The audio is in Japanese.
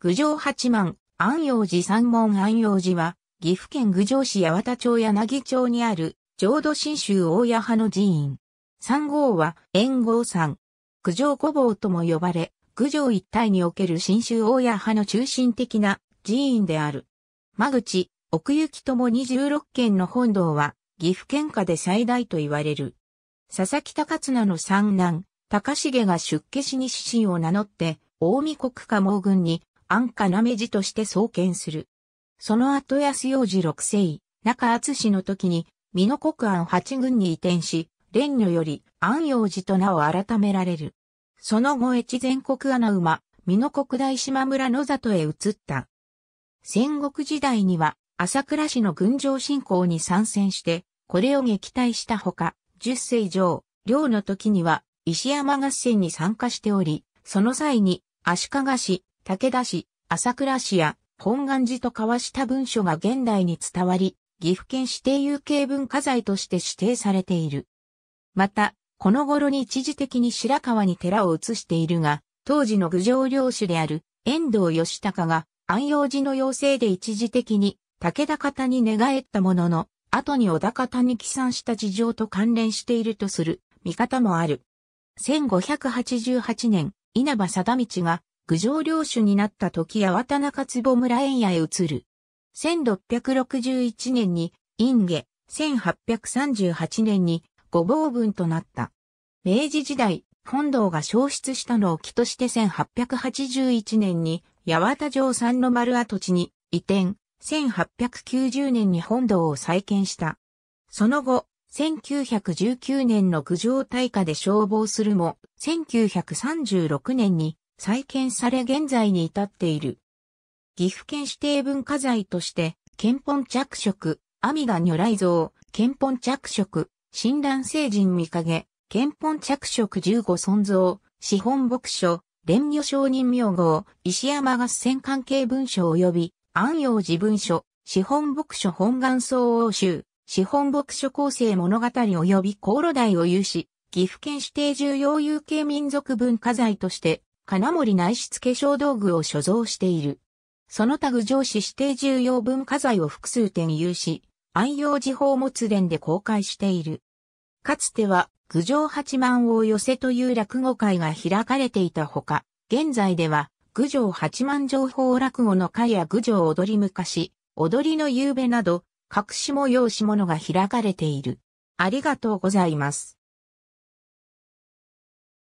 郡上八幡、安陽寺三門安陽寺は、岐阜県郡上市八幡町柳町にある、浄土真宗大谷派の寺院。三号は、円号山。郡上五坊とも呼ばれ、郡上一帯における新州大谷派の中心的な寺院である。間口、奥行きとも26軒の本堂は、岐阜県下で最大と言われる。佐々木高綱の三男、高重が出家しに死身を名乗って、大見国家盲軍に安価な目地として創建する。その後安養寺六世、中厚氏の時に、美濃国安八軍に移転し、蓮女より安養寺と名を改められる。その後越前国穴馬、美濃国大島村野里へ移った。戦国時代には、朝倉氏の軍上侵攻に参戦して、これを撃退したほか、十世城、領の時には、石山合戦に参加しており、その際に、足利氏、武田市、朝倉市や本願寺と交わした文書が現代に伝わり、岐阜県指定有形文化財として指定されている。また、この頃に一時的に白川に寺を移しているが、当時の郡上領主である遠藤義高が安養寺の要請で一時的に武田方に寝返ったものの、後に小田方に帰参した事情と関連しているとする見方もある。1588年、稲葉貞道が郡上領主になった時八幡中坪村園屋へ移る。1661年に、院下、1838年に、御坊分となった。明治時代、本堂が消失したのを起として1881年に、八幡城三の丸跡地に移転、1890年に本堂を再建した。その後、1919年の九条大火で消防するも、1936年に再建され現在に至っている。岐阜県指定文化財として、憲本着色、阿弥陀如来像、憲本着色、神蘭聖人見影、憲本着色十五尊像、資本牧書、蓮如商人名号、石山合戦関係文書及び、安陽寺文書、資本牧書本願総欧集、資本牧書構成物語及び航路台を有し、岐阜県指定重要有形民族文化財として、金森内室化粧道具を所蔵している。その他具上司指定重要文化財を複数点有し、安養寺宝物殿で公開している。かつては、郡上八幡を寄せという落語会が開かれていたほか、現在では、郡上八幡情報落語の会や郡上踊り昔、踊りの夕べなど、各種様し物が開かれている。ありがとうございます。